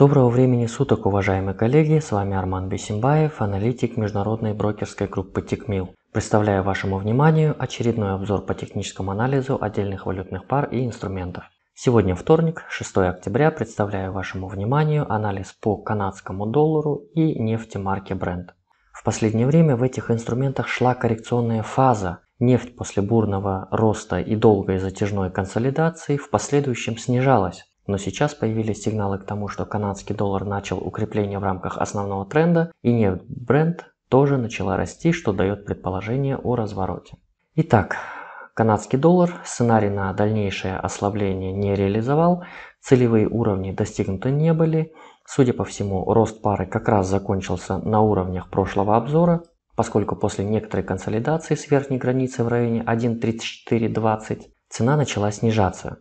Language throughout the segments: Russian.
Доброго времени суток, уважаемые коллеги, с вами Арман Бесимбаев, аналитик международной брокерской группы Тикмил. Представляю вашему вниманию очередной обзор по техническому анализу отдельных валютных пар и инструментов. Сегодня вторник, 6 октября, представляю вашему вниманию анализ по канадскому доллару и нефти марки Brent. В последнее время в этих инструментах шла коррекционная фаза, Нефть после бурного роста и долгой затяжной консолидации в последующем снижалась, но сейчас появились сигналы к тому, что канадский доллар начал укрепление в рамках основного тренда, и нефть бренд тоже начала расти, что дает предположение о развороте. Итак, канадский доллар сценарий на дальнейшее ослабление не реализовал, целевые уровни достигнуты не были. Судя по всему, рост пары как раз закончился на уровнях прошлого обзора, поскольку после некоторой консолидации с верхней границы в районе 1.3420 цена начала снижаться.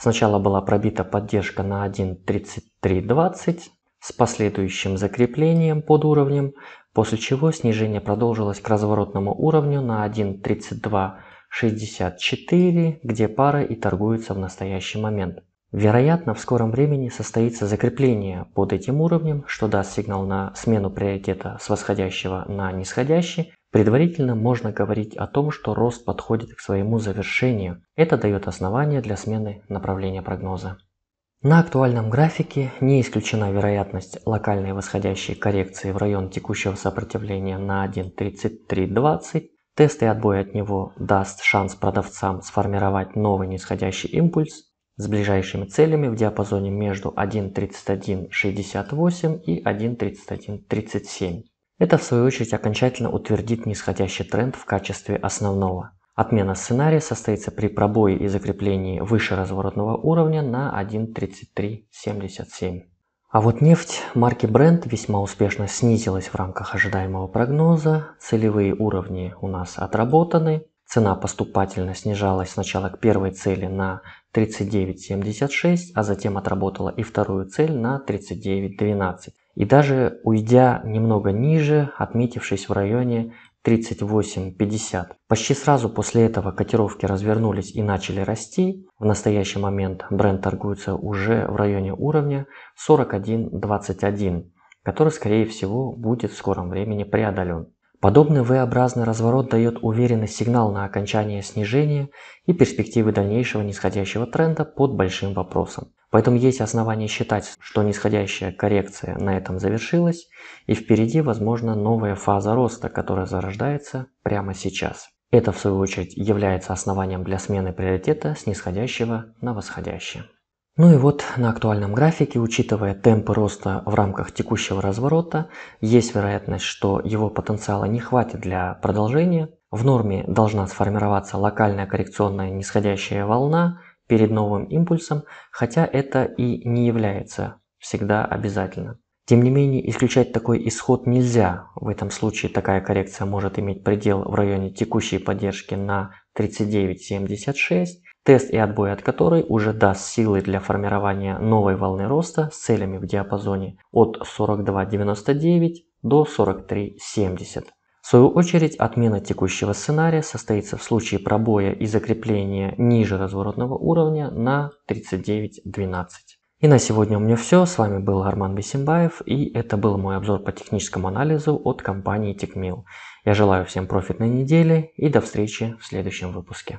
Сначала была пробита поддержка на 1.3320 с последующим закреплением под уровнем, после чего снижение продолжилось к разворотному уровню на 1.3264, где пара и торгуется в настоящий момент. Вероятно, в скором времени состоится закрепление под этим уровнем, что даст сигнал на смену приоритета с восходящего на нисходящий, Предварительно можно говорить о том, что рост подходит к своему завершению. Это дает основание для смены направления прогноза. На актуальном графике не исключена вероятность локальной восходящей коррекции в район текущего сопротивления на 1.3320. Тест и отбой от него даст шанс продавцам сформировать новый нисходящий импульс с ближайшими целями в диапазоне между 1.3168 и 1.3137. Это в свою очередь окончательно утвердит нисходящий тренд в качестве основного. Отмена сценария состоится при пробое и закреплении выше разворотного уровня на 1.3377. А вот нефть марки Brent весьма успешно снизилась в рамках ожидаемого прогноза, целевые уровни у нас отработаны, цена поступательно снижалась сначала к первой цели на 39.76, а затем отработала и вторую цель на 39.12. И даже уйдя немного ниже, отметившись в районе 38-50, почти сразу после этого котировки развернулись и начали расти. В настоящий момент бренд торгуется уже в районе уровня 41-21, который, скорее всего, будет в скором времени преодолен. Подобный V-образный разворот дает уверенный сигнал на окончание снижения и перспективы дальнейшего нисходящего тренда под большим вопросом. Поэтому есть основания считать, что нисходящая коррекция на этом завершилась и впереди возможно новая фаза роста, которая зарождается прямо сейчас. Это в свою очередь является основанием для смены приоритета с нисходящего на восходящее. Ну и вот на актуальном графике, учитывая темпы роста в рамках текущего разворота, есть вероятность, что его потенциала не хватит для продолжения. В норме должна сформироваться локальная коррекционная нисходящая волна перед новым импульсом, хотя это и не является всегда обязательно. Тем не менее, исключать такой исход нельзя. В этом случае такая коррекция может иметь предел в районе текущей поддержки на 39.76 тест и отбой от которой уже даст силы для формирования новой волны роста с целями в диапазоне от 42.99 до 43.70. В свою очередь, отмена текущего сценария состоится в случае пробоя и закрепления ниже разворотного уровня на 39.12. И на сегодня у меня все. С вами был Арман Бесимбаев и это был мой обзор по техническому анализу от компании TechMill. Я желаю всем профитной недели и до встречи в следующем выпуске.